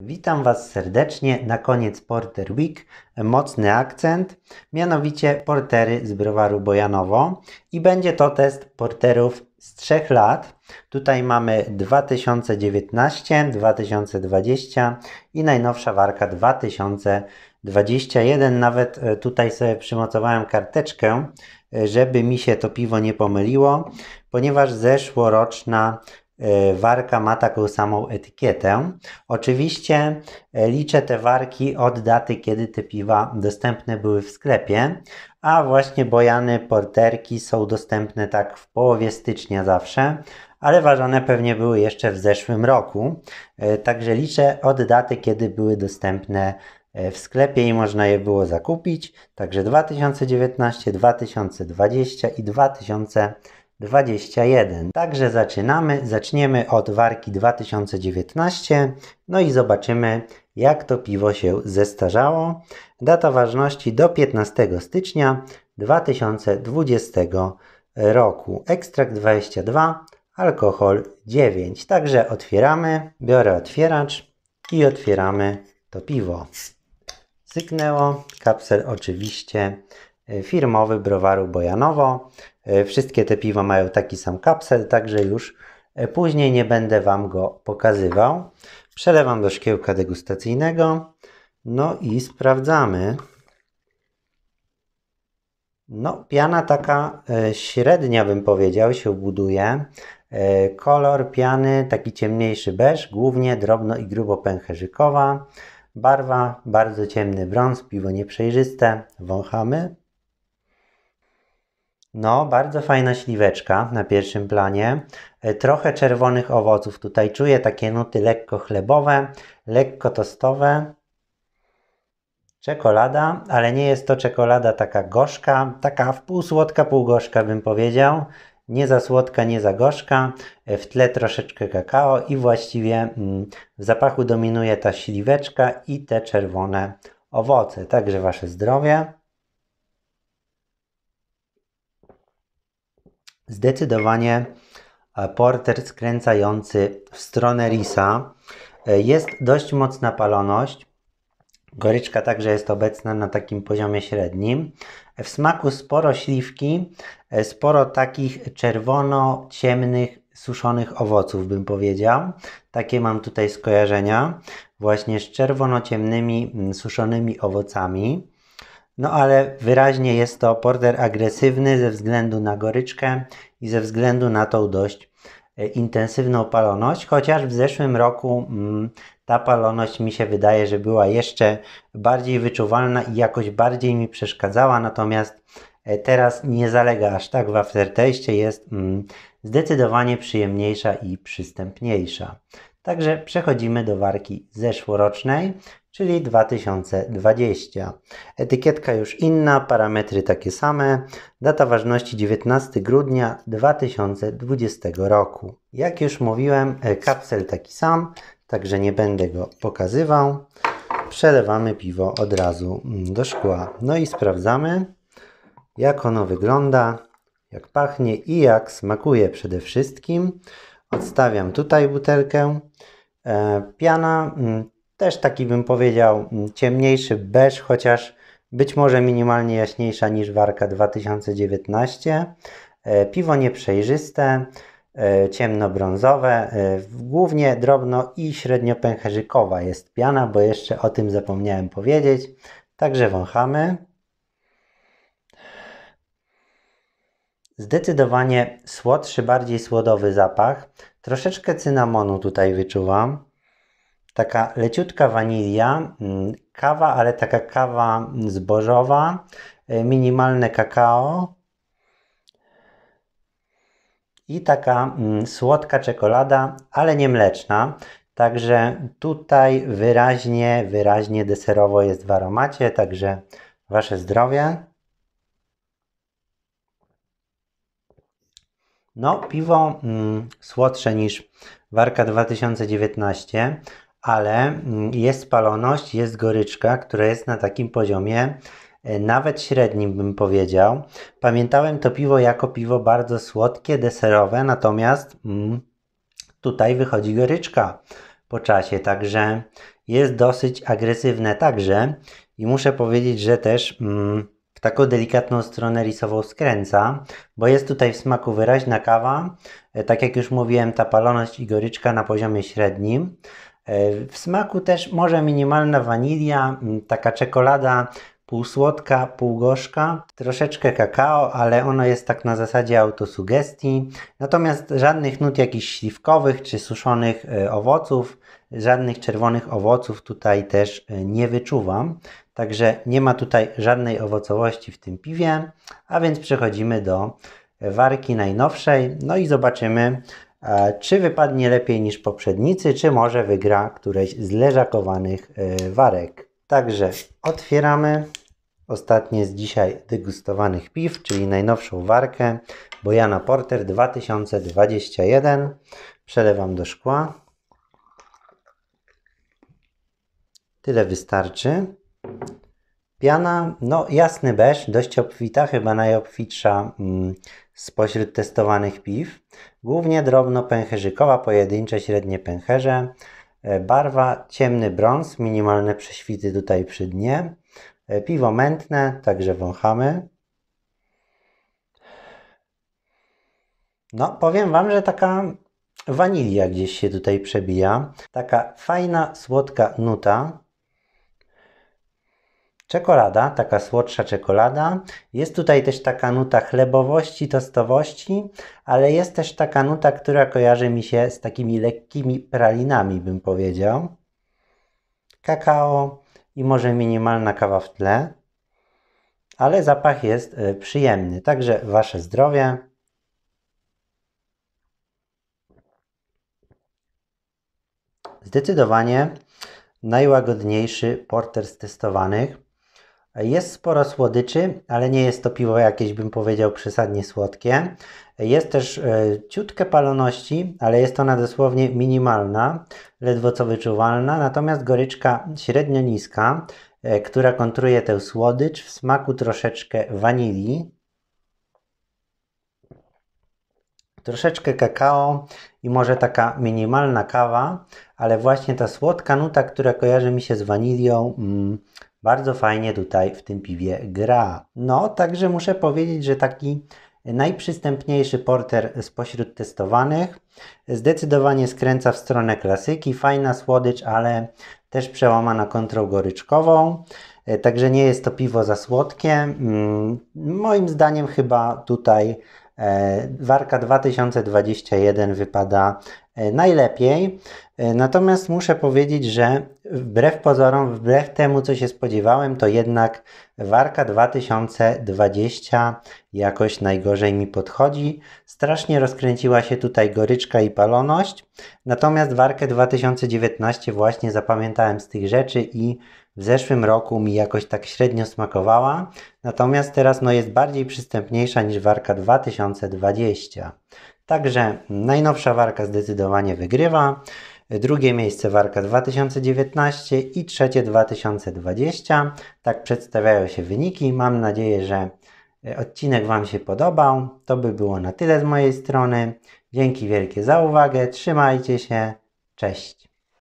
Witam Was serdecznie na koniec Porter Week. Mocny akcent, mianowicie portery z browaru Bojanowo i będzie to test porterów z trzech lat. Tutaj mamy 2019, 2020 i najnowsza warka 2021. Nawet e, tutaj sobie przymocowałem karteczkę, e, żeby mi się to piwo nie pomyliło, ponieważ zeszłoroczna E, warka ma taką samą etykietę. Oczywiście e, liczę te warki od daty, kiedy te piwa dostępne były w sklepie, a właśnie bojany porterki są dostępne tak w połowie stycznia zawsze, ale ważone pewnie były jeszcze w zeszłym roku. E, także liczę od daty, kiedy były dostępne w sklepie i można je było zakupić. Także 2019, 2020 i 2020. 21. Także zaczynamy. Zaczniemy od warki 2019. No i zobaczymy, jak to piwo się zestarzało. Data ważności do 15 stycznia 2020 roku. Ekstrakt 22, alkohol 9. Także otwieramy. Biorę otwieracz i otwieramy to piwo. Syknęło. Kapsel oczywiście E, firmowy browaru Bojanowo. E, wszystkie te piwa mają taki sam kapsel, także już e, później nie będę Wam go pokazywał. Przelewam do szkiełka degustacyjnego. No i sprawdzamy. No, piana taka średnia bym powiedział się buduje. Kolor piany taki ciemniejszy beż, głównie drobno i grubo pęcherzykowa. Barwa bardzo ciemny brąz, piwo nieprzejrzyste. Wąchamy. No, bardzo fajna śliweczka na pierwszym planie. E, trochę czerwonych owoców. Tutaj czuję takie nuty lekko chlebowe, lekko tostowe. Czekolada, ale nie jest to czekolada taka gorzka, taka w pół słodka, pół gorzka bym powiedział. Nie za słodka, nie za gorzka. E, w tle troszeczkę kakao i właściwie mm, w zapachu dominuje ta śliweczka i te czerwone owoce. Także Wasze zdrowie. Zdecydowanie e, porter skręcający w stronę risa. E, jest dość mocna paloność. Goryczka także jest obecna na takim poziomie średnim. W smaku sporo śliwki, e, sporo takich czerwono-ciemnych, suszonych owoców, bym powiedział. Takie mam tutaj skojarzenia, właśnie z czerwono-ciemnymi, mm, suszonymi owocami. No ale wyraźnie jest to porter agresywny ze względu na goryczkę i ze względu na tą dość e, intensywną paloność, chociaż w zeszłym roku mm, ta paloność mi się wydaje, że była jeszcze bardziej wyczuwalna i jakoś bardziej mi przeszkadzała, natomiast e, teraz nie zalega aż tak w aftertaście, jest mm, zdecydowanie przyjemniejsza i przystępniejsza. Także przechodzimy do warki zeszłorocznej, czyli 2020. Etykietka już inna, parametry takie same, data ważności 19 grudnia 2020 roku. Jak już mówiłem, kapsel taki sam, także nie będę go pokazywał. Przelewamy piwo od razu mm, do szkła. No i sprawdzamy, jak ono wygląda, jak pachnie i jak smakuje przede wszystkim. Odstawiam tutaj butelkę. E, piana mm, też taki bym powiedział mm, ciemniejszy beż, chociaż być może minimalnie jaśniejsza niż warka 2019. E, piwo nieprzejrzyste, e, ciemnobrązowe, e, głównie drobno i średnio pęcherzykowa jest piana, bo jeszcze o tym zapomniałem powiedzieć. Także wąchamy. Zdecydowanie słodszy, bardziej słodowy zapach. Troszeczkę cynamonu tutaj wyczuwam. Taka leciutka wanilia, mm, kawa, ale taka kawa zbożowa, y, minimalne kakao i taka mm, słodka czekolada, ale nie mleczna. Także tutaj wyraźnie, wyraźnie deserowo jest w aromacie, także Wasze zdrowie. No, piwo mm, słodsze niż Warka 2019 ale mm, jest spaloność, jest goryczka, która jest na takim poziomie e, nawet średnim bym powiedział. Pamiętałem to piwo jako piwo bardzo słodkie, deserowe, natomiast mm, tutaj wychodzi goryczka po czasie, także jest dosyć agresywne także i muszę powiedzieć, że też mm, w taką delikatną stronę risową skręca, bo jest tutaj w smaku wyraźna kawa, e, tak jak już mówiłem, ta paloność i goryczka na poziomie średnim. E, w smaku też może minimalna wanilia, taka czekolada półsłodka, półgorzka, troszeczkę kakao, ale ono jest tak na zasadzie autosugestii. Natomiast żadnych nut jakichś śliwkowych czy suszonych e, owoców, żadnych czerwonych owoców tutaj też e, nie wyczuwam. Także nie ma tutaj żadnej owocowości w tym piwie. A więc przechodzimy do warki najnowszej, no i zobaczymy, E, czy wypadnie lepiej niż poprzednicy, czy może wygra któreś z leżakowanych e, warek. Także otwieramy ostatnie z dzisiaj degustowanych piw, czyli najnowszą warkę Bojana Porter 2021. Przelewam do szkła. Tyle wystarczy. Piana, no jasny beż, dość obfita, chyba najobfitsza mm, spośród testowanych piw. Głównie drobno pęcherzykowa, pojedyncze średnie pęcherze. E, barwa ciemny brąz, minimalne prześwity tutaj przy dnie. E, piwo mętne, także wąchamy. No, powiem Wam, że taka wanilia gdzieś się tutaj przebija. Taka fajna, słodka nuta. Czekolada, taka słodsza czekolada. Jest tutaj też taka nuta chlebowości, tostowości, ale jest też taka nuta, która kojarzy mi się z takimi lekkimi pralinami, bym powiedział. Kakao i może minimalna kawa w tle, ale zapach jest y, przyjemny. Także Wasze zdrowie. Zdecydowanie najłagodniejszy porter z testowanych. Jest sporo słodyczy, ale nie jest to piwo jakieś, bym powiedział, przesadnie słodkie. Jest też ciutka e, ciutkę paloności, ale jest ona dosłownie minimalna, ledwo co wyczuwalna, natomiast goryczka średnio niska, e, która kontruje tę słodycz w smaku troszeczkę wanilii, troszeczkę kakao i może taka minimalna kawa, ale właśnie ta słodka nuta, która kojarzy mi się z wanilią, mm, bardzo fajnie tutaj w tym piwie gra. No, także muszę powiedzieć, że taki najprzystępniejszy porter spośród testowanych zdecydowanie skręca w stronę klasyki, fajna słodycz, ale też przełamana kontrą goryczkową. E, także nie jest to piwo za słodkie. Mm, moim zdaniem chyba tutaj E, warka 2021 wypada E, najlepiej. E, natomiast muszę powiedzieć, że wbrew pozorom, wbrew temu co się spodziewałem, to jednak Warka 2020 jakoś najgorzej mi podchodzi. Strasznie rozkręciła się tutaj goryczka i paloność. Natomiast Warkę 2019 właśnie zapamiętałem z tych rzeczy i w zeszłym roku mi jakoś tak średnio smakowała. Natomiast teraz no jest bardziej przystępniejsza niż Warka 2020. Także najnowsza warka zdecydowanie wygrywa, drugie miejsce warka 2019 i trzecie 2020. Tak przedstawiają się wyniki. Mam nadzieję, że e, odcinek Wam się podobał. To by było na tyle z mojej strony. Dzięki wielkie za uwagę. Trzymajcie się. Cześć.